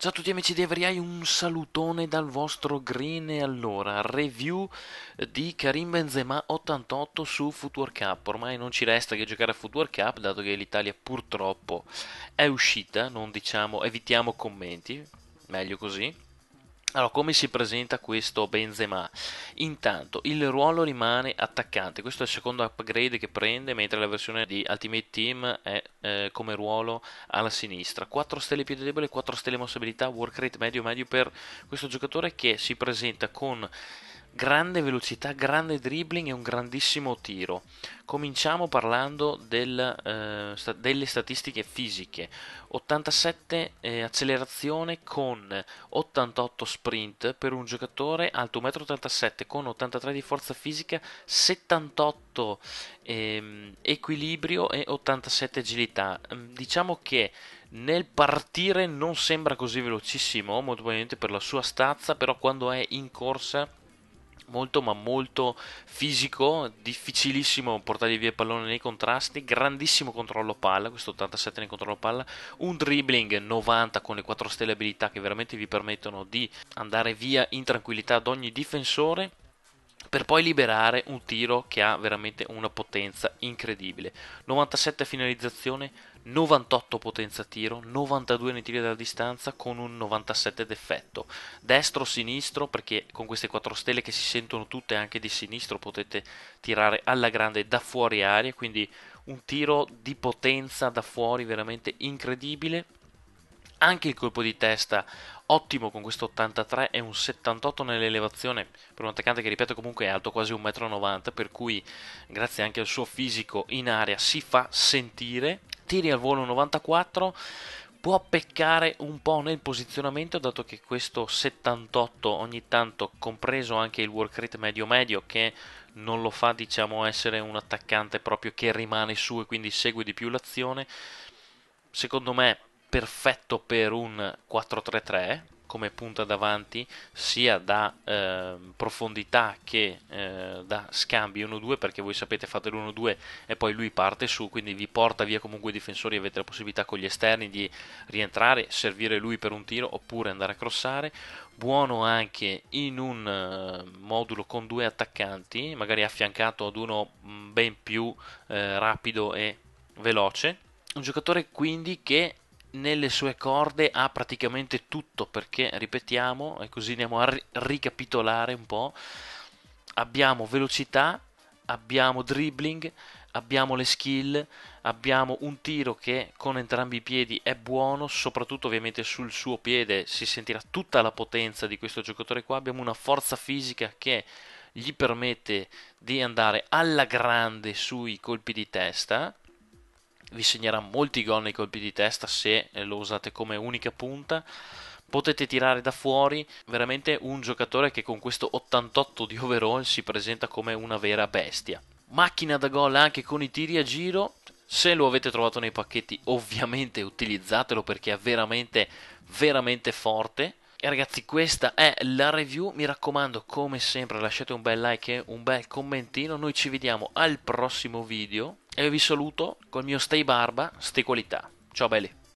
Ciao a tutti amici di Everyeye, un salutone dal vostro Green e allora, review di Karim Benzema 88 su Footworld Cup, ormai non ci resta che giocare a Footworld Cup dato che l'Italia purtroppo è uscita, non diciamo, evitiamo commenti, meglio così. Allora, come si presenta questo Benzema? Intanto, il ruolo rimane attaccante, questo è il secondo upgrade che prende, mentre la versione di Ultimate Team è eh, come ruolo alla sinistra. 4 stelle piede debole, 4 stelle mossabilità, work rate medio-medio per questo giocatore che si presenta con grande velocità, grande dribbling e un grandissimo tiro. Cominciamo parlando del, eh, sta- delle statistiche fisiche. 87 eh, accelerazione con 88 sprint per un giocatore alto 1,87 m con 83 di forza fisica, 78 eh, equilibrio e 87 agilità. Mm, diciamo che nel partire non sembra così velocissimo, molto probabilmente per la sua stazza, però quando è in corsa molto ma molto fisico, difficilissimo portare via il pallone nei contrasti, grandissimo controllo palla, questo 87 nel controllo palla, un dribbling 90 con le 4 stelle abilità che veramente vi permettono di andare via in tranquillità ad ogni difensore per poi liberare un tiro che ha veramente una potenza incredibile. 97 finalizzazione, 98 potenza tiro, 92 nei tiri dalla distanza con un 97 d'effetto. Destro, sinistro, perché con queste 4 stelle che si sentono tutte anche di sinistro potete tirare alla grande da fuori aria, quindi un tiro di potenza da fuori veramente incredibile. Anche il colpo di testa ottimo con questo 83 e un 78 nell'elevazione per un attaccante che ripeto comunque è alto quasi 1,90 m per cui grazie anche al suo fisico in area si fa sentire tiri al volo 94 può peccare un po' nel posizionamento dato che questo 78 ogni tanto compreso anche il work rate medio medio che non lo fa diciamo essere un attaccante proprio che rimane su e quindi segue di più l'azione secondo me perfetto per un 4-3-3 come punta davanti sia da eh, profondità che eh, da scambi 1-2 perché voi sapete fate l'1-2 e poi lui parte su quindi vi porta via comunque i difensori avete la possibilità con gli esterni di rientrare servire lui per un tiro oppure andare a crossare buono anche in un uh, modulo con due attaccanti magari affiancato ad uno mm, ben più uh, rapido e veloce un giocatore quindi che nelle sue corde ha praticamente tutto perché, ripetiamo, e così andiamo a ricapitolare un po', abbiamo velocità, abbiamo dribbling, abbiamo le skill, abbiamo un tiro che con entrambi i piedi è buono, soprattutto ovviamente sul suo piede si sentirà tutta la potenza di questo giocatore qua, abbiamo una forza fisica che gli permette di andare alla grande sui colpi di testa, vi segnerà molti gol nei colpi di testa se lo usate come unica punta. Potete tirare da fuori veramente un giocatore che con questo 88 di overall si presenta come una vera bestia. Macchina da gol anche con i tiri a giro. Se lo avete trovato nei pacchetti, ovviamente utilizzatelo perché è veramente, veramente forte. E ragazzi, questa è la review. Mi raccomando, come sempre, lasciate un bel like e un bel commentino. Noi ci vediamo al prossimo video e vi saluto col mio stay barba, stay qualità. Ciao belli.